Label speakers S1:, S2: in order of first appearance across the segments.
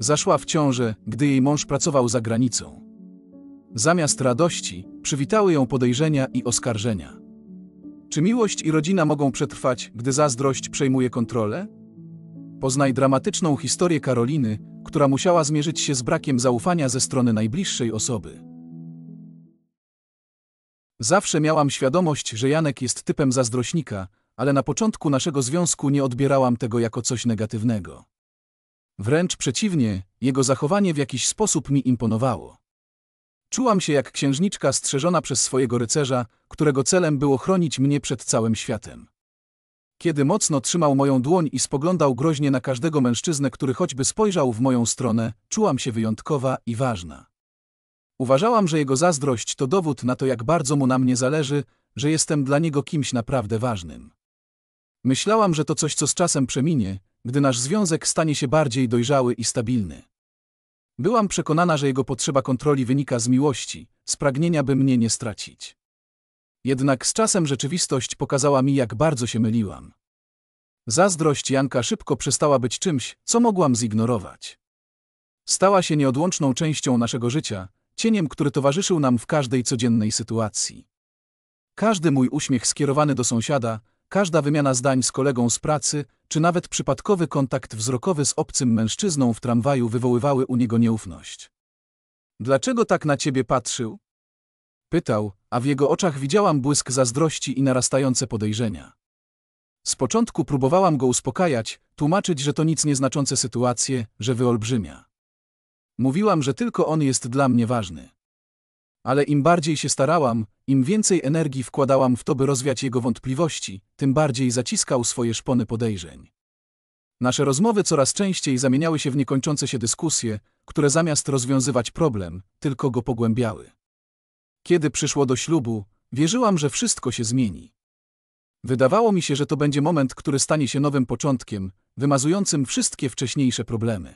S1: Zaszła w ciążę, gdy jej mąż pracował za granicą. Zamiast radości, przywitały ją podejrzenia i oskarżenia. Czy miłość i rodzina mogą przetrwać, gdy zazdrość przejmuje kontrolę? Poznaj dramatyczną historię Karoliny, która musiała zmierzyć się z brakiem zaufania ze strony najbliższej osoby. Zawsze miałam świadomość, że Janek jest typem zazdrośnika, ale na początku naszego związku nie odbierałam tego jako coś negatywnego. Wręcz przeciwnie, jego zachowanie w jakiś sposób mi imponowało. Czułam się jak księżniczka strzeżona przez swojego rycerza, którego celem było chronić mnie przed całym światem. Kiedy mocno trzymał moją dłoń i spoglądał groźnie na każdego mężczyznę, który choćby spojrzał w moją stronę, czułam się wyjątkowa i ważna. Uważałam, że jego zazdrość to dowód na to, jak bardzo mu na mnie zależy, że jestem dla niego kimś naprawdę ważnym. Myślałam, że to coś, co z czasem przeminie, gdy nasz związek stanie się bardziej dojrzały i stabilny. Byłam przekonana, że jego potrzeba kontroli wynika z miłości, z pragnienia, by mnie nie stracić. Jednak z czasem rzeczywistość pokazała mi, jak bardzo się myliłam. Zazdrość Janka szybko przestała być czymś, co mogłam zignorować. Stała się nieodłączną częścią naszego życia, cieniem, który towarzyszył nam w każdej codziennej sytuacji. Każdy mój uśmiech skierowany do sąsiada, Każda wymiana zdań z kolegą z pracy, czy nawet przypadkowy kontakt wzrokowy z obcym mężczyzną w tramwaju wywoływały u niego nieufność. Dlaczego tak na ciebie patrzył? Pytał, a w jego oczach widziałam błysk zazdrości i narastające podejrzenia. Z początku próbowałam go uspokajać, tłumaczyć, że to nic nieznaczące sytuacje, że wyolbrzymia. Mówiłam, że tylko on jest dla mnie ważny ale im bardziej się starałam, im więcej energii wkładałam w to, by rozwiać jego wątpliwości, tym bardziej zaciskał swoje szpony podejrzeń. Nasze rozmowy coraz częściej zamieniały się w niekończące się dyskusje, które zamiast rozwiązywać problem, tylko go pogłębiały. Kiedy przyszło do ślubu, wierzyłam, że wszystko się zmieni. Wydawało mi się, że to będzie moment, który stanie się nowym początkiem, wymazującym wszystkie wcześniejsze problemy.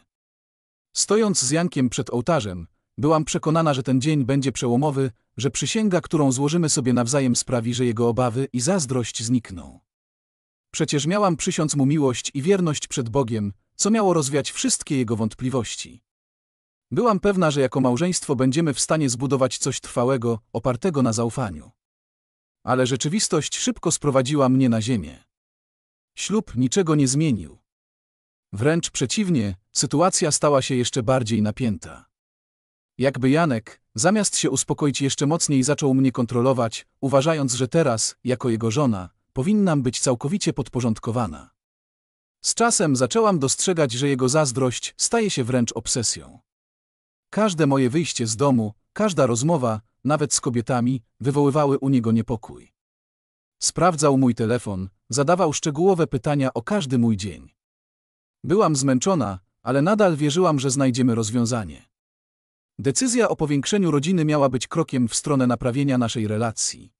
S1: Stojąc z Jankiem przed ołtarzem, Byłam przekonana, że ten dzień będzie przełomowy, że przysięga, którą złożymy sobie nawzajem sprawi, że jego obawy i zazdrość znikną. Przecież miałam przysiąc mu miłość i wierność przed Bogiem, co miało rozwiać wszystkie jego wątpliwości. Byłam pewna, że jako małżeństwo będziemy w stanie zbudować coś trwałego, opartego na zaufaniu. Ale rzeczywistość szybko sprowadziła mnie na ziemię. Ślub niczego nie zmienił. Wręcz przeciwnie, sytuacja stała się jeszcze bardziej napięta. Jakby Janek, zamiast się uspokoić jeszcze mocniej zaczął mnie kontrolować, uważając, że teraz, jako jego żona, powinnam być całkowicie podporządkowana. Z czasem zaczęłam dostrzegać, że jego zazdrość staje się wręcz obsesją. Każde moje wyjście z domu, każda rozmowa, nawet z kobietami, wywoływały u niego niepokój. Sprawdzał mój telefon, zadawał szczegółowe pytania o każdy mój dzień. Byłam zmęczona, ale nadal wierzyłam, że znajdziemy rozwiązanie. Decyzja o powiększeniu rodziny miała być krokiem w stronę naprawienia naszej relacji.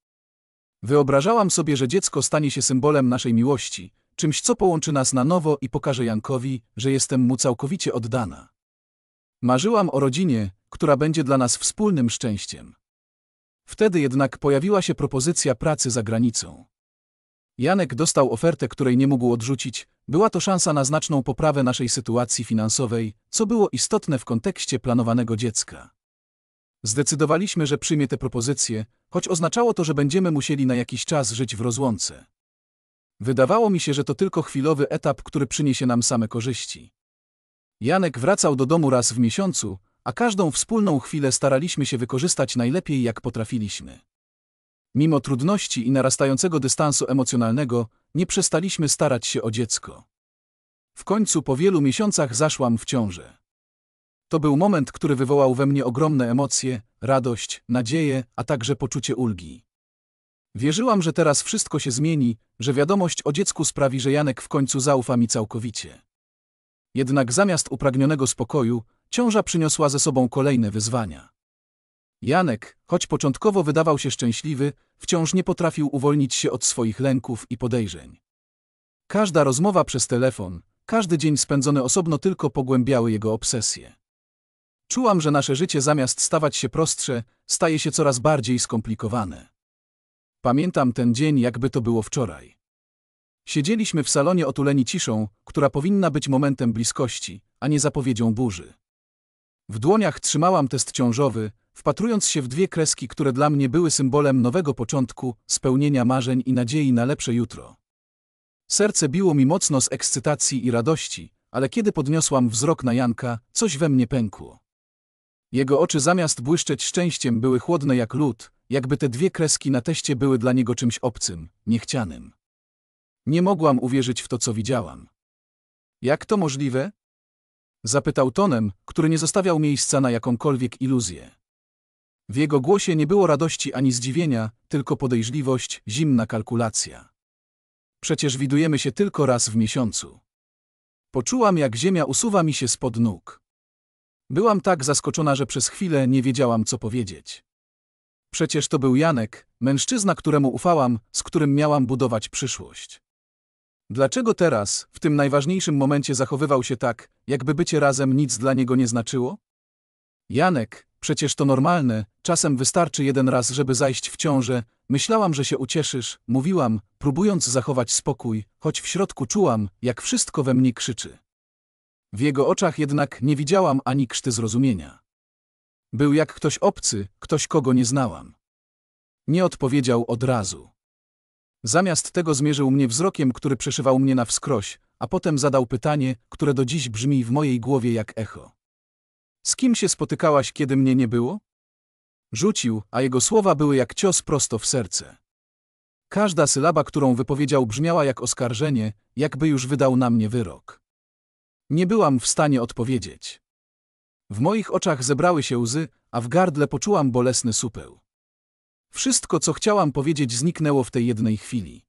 S1: Wyobrażałam sobie, że dziecko stanie się symbolem naszej miłości, czymś co połączy nas na nowo i pokaże Jankowi, że jestem mu całkowicie oddana. Marzyłam o rodzinie, która będzie dla nas wspólnym szczęściem. Wtedy jednak pojawiła się propozycja pracy za granicą. Janek dostał ofertę, której nie mógł odrzucić. Była to szansa na znaczną poprawę naszej sytuacji finansowej, co było istotne w kontekście planowanego dziecka. Zdecydowaliśmy, że przyjmie tę propozycję, choć oznaczało to, że będziemy musieli na jakiś czas żyć w rozłące. Wydawało mi się, że to tylko chwilowy etap, który przyniesie nam same korzyści. Janek wracał do domu raz w miesiącu, a każdą wspólną chwilę staraliśmy się wykorzystać najlepiej jak potrafiliśmy. Mimo trudności i narastającego dystansu emocjonalnego, nie przestaliśmy starać się o dziecko. W końcu po wielu miesiącach zaszłam w ciążę. To był moment, który wywołał we mnie ogromne emocje, radość, nadzieję, a także poczucie ulgi. Wierzyłam, że teraz wszystko się zmieni, że wiadomość o dziecku sprawi, że Janek w końcu zaufa mi całkowicie. Jednak zamiast upragnionego spokoju, ciąża przyniosła ze sobą kolejne wyzwania. Janek, choć początkowo wydawał się szczęśliwy, wciąż nie potrafił uwolnić się od swoich lęków i podejrzeń. Każda rozmowa przez telefon, każdy dzień spędzony osobno tylko pogłębiały jego obsesję. Czułam, że nasze życie zamiast stawać się prostsze, staje się coraz bardziej skomplikowane. Pamiętam ten dzień, jakby to było wczoraj. Siedzieliśmy w salonie otuleni ciszą, która powinna być momentem bliskości, a nie zapowiedzią burzy. W dłoniach trzymałam test ciążowy, wpatrując się w dwie kreski, które dla mnie były symbolem nowego początku, spełnienia marzeń i nadziei na lepsze jutro. Serce biło mi mocno z ekscytacji i radości, ale kiedy podniosłam wzrok na Janka, coś we mnie pękło. Jego oczy zamiast błyszczeć szczęściem były chłodne jak lód, jakby te dwie kreski na teście były dla niego czymś obcym, niechcianym. Nie mogłam uwierzyć w to, co widziałam. Jak to możliwe? Zapytał tonem, który nie zostawiał miejsca na jakąkolwiek iluzję. W jego głosie nie było radości ani zdziwienia, tylko podejrzliwość, zimna kalkulacja. Przecież widujemy się tylko raz w miesiącu. Poczułam, jak ziemia usuwa mi się spod nóg. Byłam tak zaskoczona, że przez chwilę nie wiedziałam, co powiedzieć. Przecież to był Janek, mężczyzna, któremu ufałam, z którym miałam budować przyszłość. Dlaczego teraz, w tym najważniejszym momencie, zachowywał się tak, jakby bycie razem nic dla niego nie znaczyło? Janek, Przecież to normalne, czasem wystarczy jeden raz, żeby zajść w ciążę. Myślałam, że się ucieszysz, mówiłam, próbując zachować spokój, choć w środku czułam, jak wszystko we mnie krzyczy. W jego oczach jednak nie widziałam ani krzty zrozumienia. Był jak ktoś obcy, ktoś kogo nie znałam. Nie odpowiedział od razu. Zamiast tego zmierzył mnie wzrokiem, który przeszywał mnie na wskroś, a potem zadał pytanie, które do dziś brzmi w mojej głowie jak echo. Z kim się spotykałaś, kiedy mnie nie było? Rzucił, a jego słowa były jak cios prosto w serce. Każda sylaba, którą wypowiedział, brzmiała jak oskarżenie, jakby już wydał na mnie wyrok. Nie byłam w stanie odpowiedzieć. W moich oczach zebrały się łzy, a w gardle poczułam bolesny supeł. Wszystko, co chciałam powiedzieć, zniknęło w tej jednej chwili.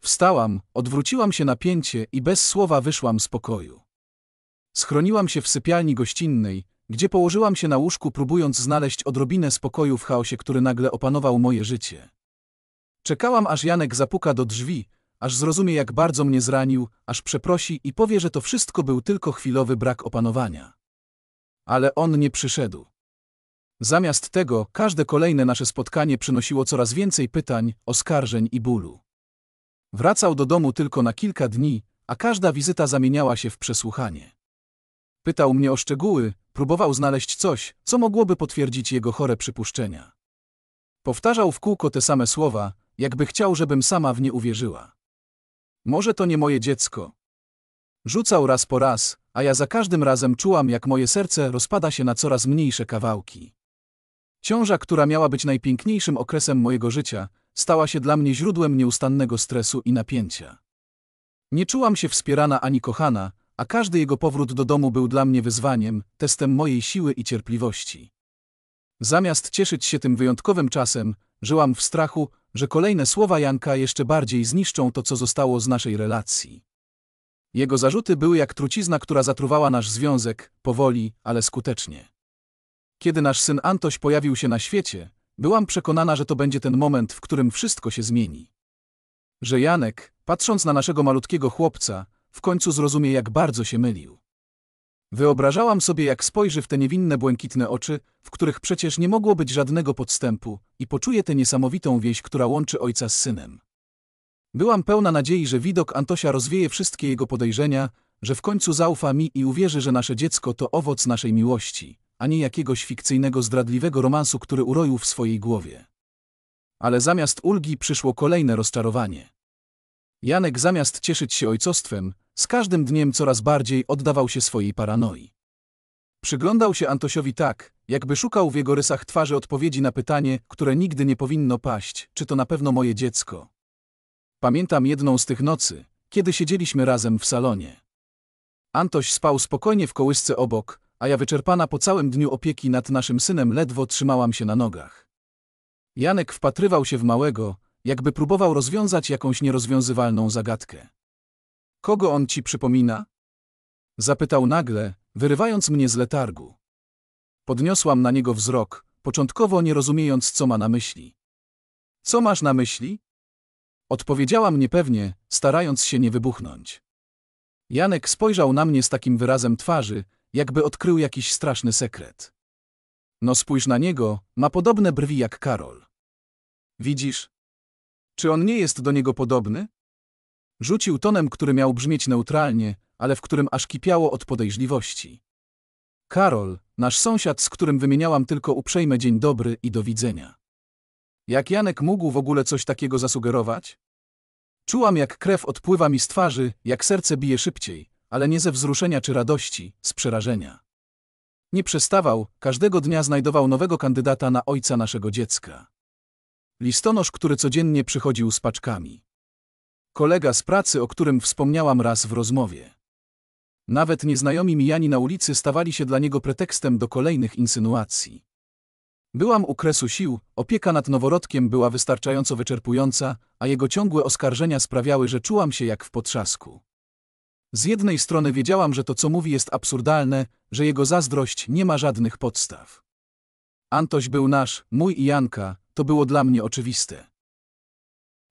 S1: Wstałam, odwróciłam się na pięcie i bez słowa wyszłam z pokoju. Schroniłam się w sypialni gościnnej, gdzie położyłam się na łóżku próbując znaleźć odrobinę spokoju w chaosie, który nagle opanował moje życie. Czekałam aż Janek zapuka do drzwi, aż zrozumie jak bardzo mnie zranił, aż przeprosi i powie, że to wszystko był tylko chwilowy brak opanowania. Ale on nie przyszedł. Zamiast tego, każde kolejne nasze spotkanie przynosiło coraz więcej pytań, oskarżeń i bólu. Wracał do domu tylko na kilka dni, a każda wizyta zamieniała się w przesłuchanie. Pytał mnie o szczegóły, próbował znaleźć coś, co mogłoby potwierdzić jego chore przypuszczenia. Powtarzał w kółko te same słowa, jakby chciał, żebym sama w nie uwierzyła. Może to nie moje dziecko. Rzucał raz po raz, a ja za każdym razem czułam, jak moje serce rozpada się na coraz mniejsze kawałki. Ciąża, która miała być najpiękniejszym okresem mojego życia, stała się dla mnie źródłem nieustannego stresu i napięcia. Nie czułam się wspierana ani kochana, a każdy jego powrót do domu był dla mnie wyzwaniem, testem mojej siły i cierpliwości. Zamiast cieszyć się tym wyjątkowym czasem, żyłam w strachu, że kolejne słowa Janka jeszcze bardziej zniszczą to, co zostało z naszej relacji. Jego zarzuty były jak trucizna, która zatruwała nasz związek, powoli, ale skutecznie. Kiedy nasz syn Antoś pojawił się na świecie, byłam przekonana, że to będzie ten moment, w którym wszystko się zmieni. Że Janek, patrząc na naszego malutkiego chłopca, w końcu zrozumie, jak bardzo się mylił. Wyobrażałam sobie, jak spojrzy w te niewinne błękitne oczy, w których przecież nie mogło być żadnego podstępu, i poczuje tę niesamowitą więź, która łączy ojca z synem. Byłam pełna nadziei, że widok Antosia rozwieje wszystkie jego podejrzenia, że w końcu zaufa mi i uwierzy, że nasze dziecko to owoc naszej miłości, a nie jakiegoś fikcyjnego, zdradliwego romansu, który uroił w swojej głowie. Ale zamiast ulgi przyszło kolejne rozczarowanie. Janek zamiast cieszyć się ojcostwem, z każdym dniem coraz bardziej oddawał się swojej paranoi. Przyglądał się Antosiowi tak, jakby szukał w jego rysach twarzy odpowiedzi na pytanie, które nigdy nie powinno paść, czy to na pewno moje dziecko. Pamiętam jedną z tych nocy, kiedy siedzieliśmy razem w salonie. Antoś spał spokojnie w kołysce obok, a ja wyczerpana po całym dniu opieki nad naszym synem ledwo trzymałam się na nogach. Janek wpatrywał się w małego, jakby próbował rozwiązać jakąś nierozwiązywalną zagadkę. Kogo on ci przypomina? Zapytał nagle, wyrywając mnie z letargu. Podniosłam na niego wzrok, początkowo nie rozumiejąc, co ma na myśli. Co masz na myśli? Odpowiedziałam niepewnie, starając się nie wybuchnąć. Janek spojrzał na mnie z takim wyrazem twarzy, jakby odkrył jakiś straszny sekret. No spójrz na niego, ma podobne brwi jak Karol. Widzisz? Czy on nie jest do niego podobny? Rzucił tonem, który miał brzmieć neutralnie, ale w którym aż kipiało od podejrzliwości. Karol, nasz sąsiad, z którym wymieniałam tylko uprzejme dzień dobry i do widzenia. Jak Janek mógł w ogóle coś takiego zasugerować? Czułam, jak krew odpływa mi z twarzy, jak serce bije szybciej, ale nie ze wzruszenia czy radości, z przerażenia. Nie przestawał, każdego dnia znajdował nowego kandydata na ojca naszego dziecka. Listonosz, który codziennie przychodził z paczkami kolega z pracy, o którym wspomniałam raz w rozmowie. Nawet nieznajomi mijani na ulicy stawali się dla niego pretekstem do kolejnych insynuacji. Byłam u kresu sił, opieka nad noworodkiem była wystarczająco wyczerpująca, a jego ciągłe oskarżenia sprawiały, że czułam się jak w potrzasku. Z jednej strony wiedziałam, że to co mówi jest absurdalne, że jego zazdrość nie ma żadnych podstaw. Antoś był nasz, mój i Janka, to było dla mnie oczywiste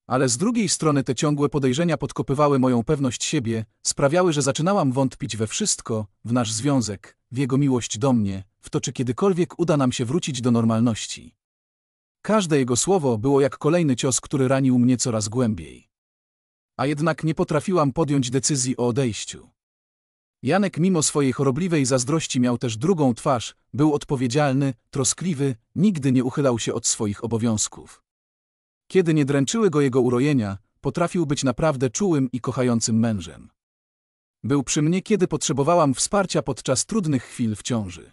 S1: ale z drugiej strony te ciągłe podejrzenia podkopywały moją pewność siebie, sprawiały, że zaczynałam wątpić we wszystko, w nasz związek, w jego miłość do mnie, w to czy kiedykolwiek uda nam się wrócić do normalności. Każde jego słowo było jak kolejny cios, który ranił mnie coraz głębiej. A jednak nie potrafiłam podjąć decyzji o odejściu. Janek mimo swojej chorobliwej zazdrości miał też drugą twarz, był odpowiedzialny, troskliwy, nigdy nie uchylał się od swoich obowiązków. Kiedy nie dręczyły go jego urojenia, potrafił być naprawdę czułym i kochającym mężem. Był przy mnie, kiedy potrzebowałam wsparcia podczas trudnych chwil w ciąży.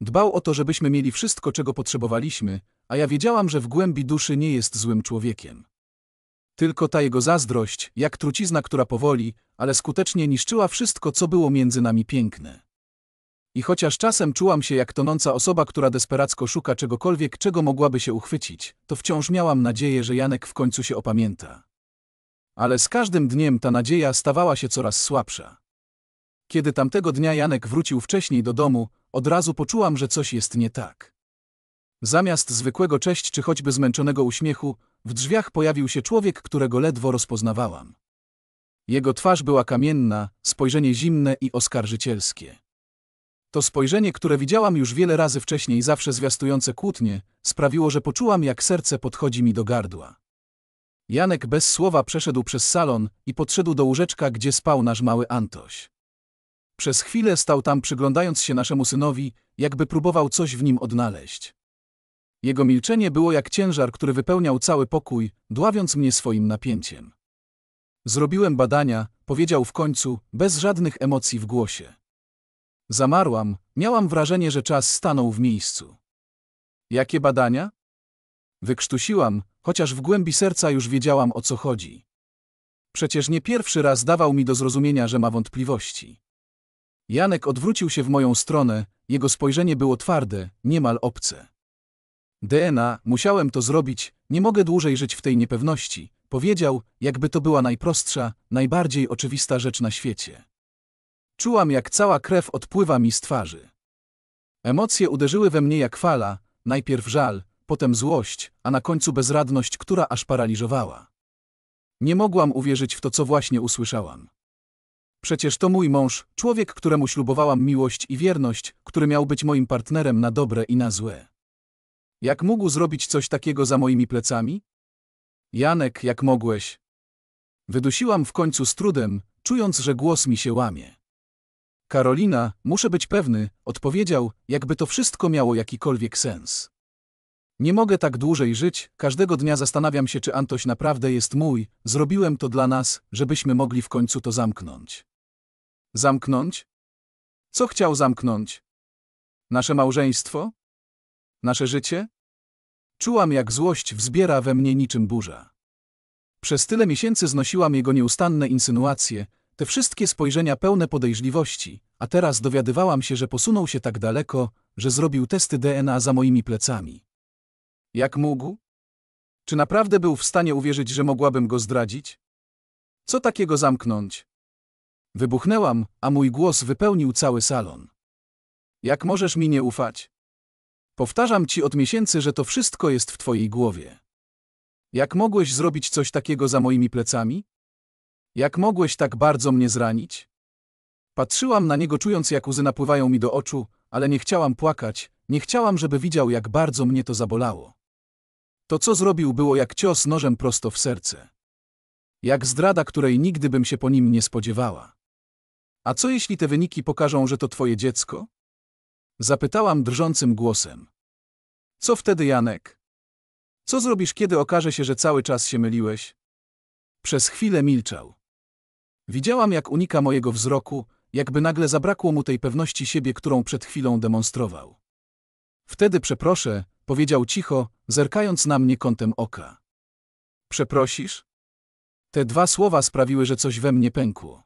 S1: Dbał o to, żebyśmy mieli wszystko, czego potrzebowaliśmy, a ja wiedziałam, że w głębi duszy nie jest złym człowiekiem. Tylko ta jego zazdrość, jak trucizna, która powoli, ale skutecznie niszczyła wszystko, co było między nami piękne. I chociaż czasem czułam się jak tonąca osoba, która desperacko szuka czegokolwiek, czego mogłaby się uchwycić, to wciąż miałam nadzieję, że Janek w końcu się opamięta. Ale z każdym dniem ta nadzieja stawała się coraz słabsza. Kiedy tamtego dnia Janek wrócił wcześniej do domu, od razu poczułam, że coś jest nie tak. Zamiast zwykłego cześć czy choćby zmęczonego uśmiechu, w drzwiach pojawił się człowiek, którego ledwo rozpoznawałam. Jego twarz była kamienna, spojrzenie zimne i oskarżycielskie. To spojrzenie, które widziałam już wiele razy wcześniej, zawsze zwiastujące kłótnie, sprawiło, że poczułam, jak serce podchodzi mi do gardła. Janek bez słowa przeszedł przez salon i podszedł do łóżeczka, gdzie spał nasz mały Antoś. Przez chwilę stał tam, przyglądając się naszemu synowi, jakby próbował coś w nim odnaleźć. Jego milczenie było jak ciężar, który wypełniał cały pokój, dławiąc mnie swoim napięciem. Zrobiłem badania, powiedział w końcu, bez żadnych emocji w głosie. Zamarłam, miałam wrażenie, że czas stanął w miejscu. Jakie badania? Wykrztusiłam, chociaż w głębi serca już wiedziałam o co chodzi. Przecież nie pierwszy raz dawał mi do zrozumienia, że ma wątpliwości. Janek odwrócił się w moją stronę, jego spojrzenie było twarde, niemal obce. DNA, musiałem to zrobić, nie mogę dłużej żyć w tej niepewności, powiedział, jakby to była najprostsza, najbardziej oczywista rzecz na świecie. Czułam, jak cała krew odpływa mi z twarzy. Emocje uderzyły we mnie jak fala, najpierw żal, potem złość, a na końcu bezradność, która aż paraliżowała. Nie mogłam uwierzyć w to, co właśnie usłyszałam. Przecież to mój mąż, człowiek, któremu ślubowałam miłość i wierność, który miał być moim partnerem na dobre i na złe. Jak mógł zrobić coś takiego za moimi plecami? Janek, jak mogłeś? Wydusiłam w końcu z trudem, czując, że głos mi się łamie. Karolina, muszę być pewny, odpowiedział, jakby to wszystko miało jakikolwiek sens. Nie mogę tak dłużej żyć, każdego dnia zastanawiam się, czy Antoś naprawdę jest mój, zrobiłem to dla nas, żebyśmy mogli w końcu to zamknąć. Zamknąć? Co chciał zamknąć? Nasze małżeństwo? Nasze życie? Czułam, jak złość wzbiera we mnie niczym burza. Przez tyle miesięcy znosiłam jego nieustanne insynuacje, te wszystkie spojrzenia pełne podejrzliwości, a teraz dowiadywałam się, że posunął się tak daleko, że zrobił testy DNA za moimi plecami. Jak mógł? Czy naprawdę był w stanie uwierzyć, że mogłabym go zdradzić? Co takiego zamknąć? Wybuchnęłam, a mój głos wypełnił cały salon. Jak możesz mi nie ufać? Powtarzam ci od miesięcy, że to wszystko jest w twojej głowie. Jak mogłeś zrobić coś takiego za moimi plecami? Jak mogłeś tak bardzo mnie zranić? Patrzyłam na niego czując jak łzy napływają mi do oczu, ale nie chciałam płakać, nie chciałam, żeby widział jak bardzo mnie to zabolało. To co zrobił było jak cios nożem prosto w serce. Jak zdrada, której nigdy bym się po nim nie spodziewała. A co jeśli te wyniki pokażą, że to twoje dziecko? Zapytałam drżącym głosem. Co wtedy, Janek? Co zrobisz, kiedy okaże się, że cały czas się myliłeś? Przez chwilę milczał. Widziałam, jak unika mojego wzroku, jakby nagle zabrakło mu tej pewności siebie, którą przed chwilą demonstrował. Wtedy przeproszę, powiedział cicho, zerkając na mnie kątem oka. Przeprosisz? Te dwa słowa sprawiły, że coś we mnie pękło.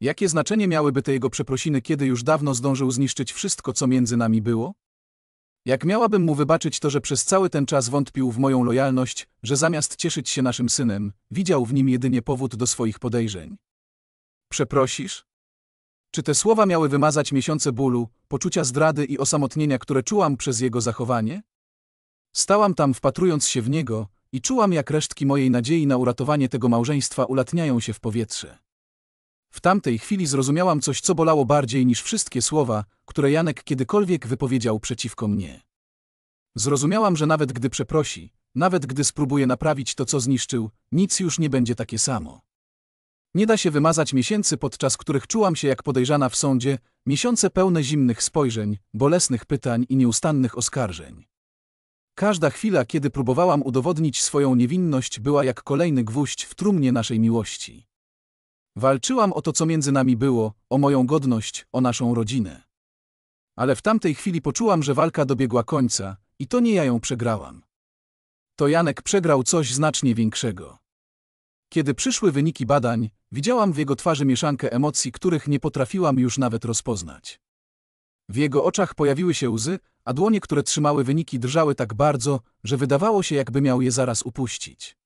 S1: Jakie znaczenie miałyby te jego przeprosiny, kiedy już dawno zdążył zniszczyć wszystko, co między nami było? Jak miałabym mu wybaczyć to, że przez cały ten czas wątpił w moją lojalność, że zamiast cieszyć się naszym synem, widział w nim jedynie powód do swoich podejrzeń? Przeprosisz? Czy te słowa miały wymazać miesiące bólu, poczucia zdrady i osamotnienia, które czułam przez jego zachowanie? Stałam tam wpatrując się w niego i czułam, jak resztki mojej nadziei na uratowanie tego małżeństwa ulatniają się w powietrze. W tamtej chwili zrozumiałam coś, co bolało bardziej niż wszystkie słowa, które Janek kiedykolwiek wypowiedział przeciwko mnie. Zrozumiałam, że nawet gdy przeprosi, nawet gdy spróbuje naprawić to, co zniszczył, nic już nie będzie takie samo. Nie da się wymazać miesięcy, podczas których czułam się jak podejrzana w sądzie, miesiące pełne zimnych spojrzeń, bolesnych pytań i nieustannych oskarżeń. Każda chwila, kiedy próbowałam udowodnić swoją niewinność, była jak kolejny gwóźdź w trumnie naszej miłości. Walczyłam o to, co między nami było, o moją godność, o naszą rodzinę. Ale w tamtej chwili poczułam, że walka dobiegła końca i to nie ja ją przegrałam. To Janek przegrał coś znacznie większego. Kiedy przyszły wyniki badań, widziałam w jego twarzy mieszankę emocji, których nie potrafiłam już nawet rozpoznać. W jego oczach pojawiły się łzy, a dłonie, które trzymały wyniki, drżały tak bardzo, że wydawało się, jakby miał je zaraz upuścić.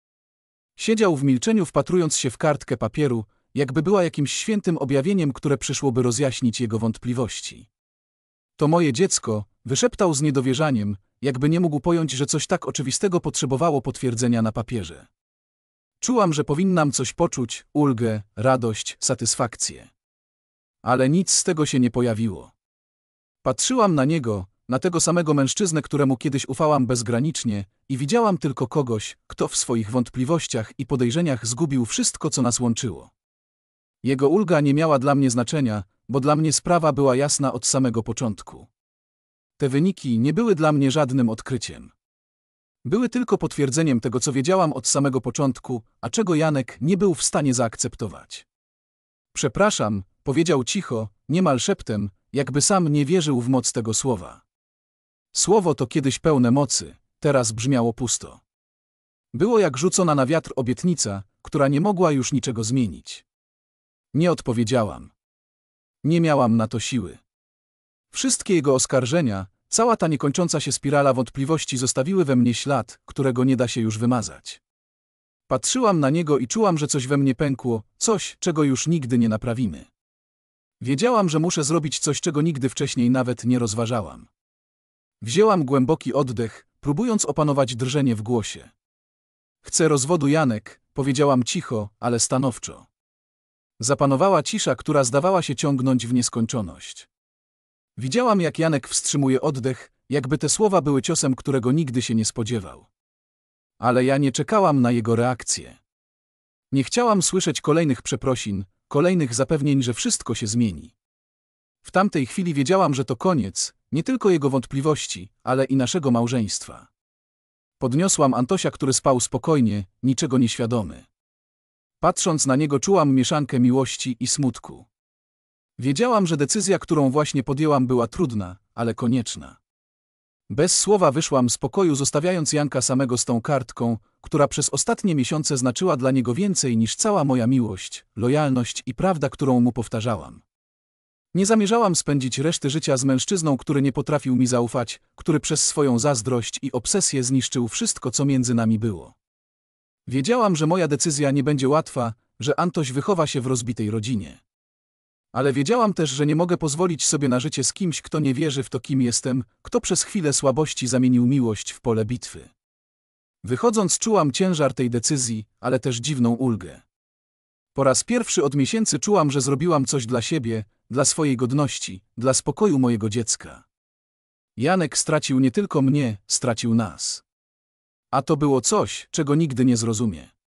S1: Siedział w milczeniu, wpatrując się w kartkę papieru, jakby była jakimś świętym objawieniem, które przyszłoby rozjaśnić jego wątpliwości. To moje dziecko, wyszeptał z niedowierzaniem, jakby nie mógł pojąć, że coś tak oczywistego potrzebowało potwierdzenia na papierze. Czułam, że powinnam coś poczuć, ulgę, radość, satysfakcję. Ale nic z tego się nie pojawiło. Patrzyłam na niego, na tego samego mężczyznę, któremu kiedyś ufałam bezgranicznie, i widziałam tylko kogoś, kto w swoich wątpliwościach i podejrzeniach zgubił wszystko, co nas łączyło. Jego ulga nie miała dla mnie znaczenia, bo dla mnie sprawa była jasna od samego początku. Te wyniki nie były dla mnie żadnym odkryciem. Były tylko potwierdzeniem tego, co wiedziałam od samego początku, a czego Janek nie był w stanie zaakceptować. Przepraszam, powiedział cicho, niemal szeptem, jakby sam nie wierzył w moc tego słowa. Słowo to kiedyś pełne mocy, teraz brzmiało pusto. Było jak rzucona na wiatr obietnica, która nie mogła już niczego zmienić. Nie odpowiedziałam. Nie miałam na to siły. Wszystkie jego oskarżenia, cała ta niekończąca się spirala wątpliwości zostawiły we mnie ślad, którego nie da się już wymazać. Patrzyłam na niego i czułam, że coś we mnie pękło, coś, czego już nigdy nie naprawimy. Wiedziałam, że muszę zrobić coś, czego nigdy wcześniej nawet nie rozważałam. Wzięłam głęboki oddech, próbując opanować drżenie w głosie. Chcę rozwodu Janek, powiedziałam cicho, ale stanowczo. Zapanowała cisza, która zdawała się ciągnąć w nieskończoność. Widziałam, jak Janek wstrzymuje oddech, jakby te słowa były ciosem, którego nigdy się nie spodziewał. Ale ja nie czekałam na jego reakcję. Nie chciałam słyszeć kolejnych przeprosin, kolejnych zapewnień, że wszystko się zmieni. W tamtej chwili wiedziałam, że to koniec, nie tylko jego wątpliwości, ale i naszego małżeństwa. Podniosłam Antosia, który spał spokojnie, niczego nieświadomy. Patrząc na niego czułam mieszankę miłości i smutku. Wiedziałam, że decyzja, którą właśnie podjęłam była trudna, ale konieczna. Bez słowa wyszłam z pokoju, zostawiając Janka samego z tą kartką, która przez ostatnie miesiące znaczyła dla niego więcej niż cała moja miłość, lojalność i prawda, którą mu powtarzałam. Nie zamierzałam spędzić reszty życia z mężczyzną, który nie potrafił mi zaufać, który przez swoją zazdrość i obsesję zniszczył wszystko, co między nami było. Wiedziałam, że moja decyzja nie będzie łatwa, że Antoś wychowa się w rozbitej rodzinie. Ale wiedziałam też, że nie mogę pozwolić sobie na życie z kimś, kto nie wierzy w to, kim jestem, kto przez chwilę słabości zamienił miłość w pole bitwy. Wychodząc czułam ciężar tej decyzji, ale też dziwną ulgę. Po raz pierwszy od miesięcy czułam, że zrobiłam coś dla siebie, dla swojej godności, dla spokoju mojego dziecka. Janek stracił nie tylko mnie, stracił nas. A to było coś, czego nigdy nie zrozumie.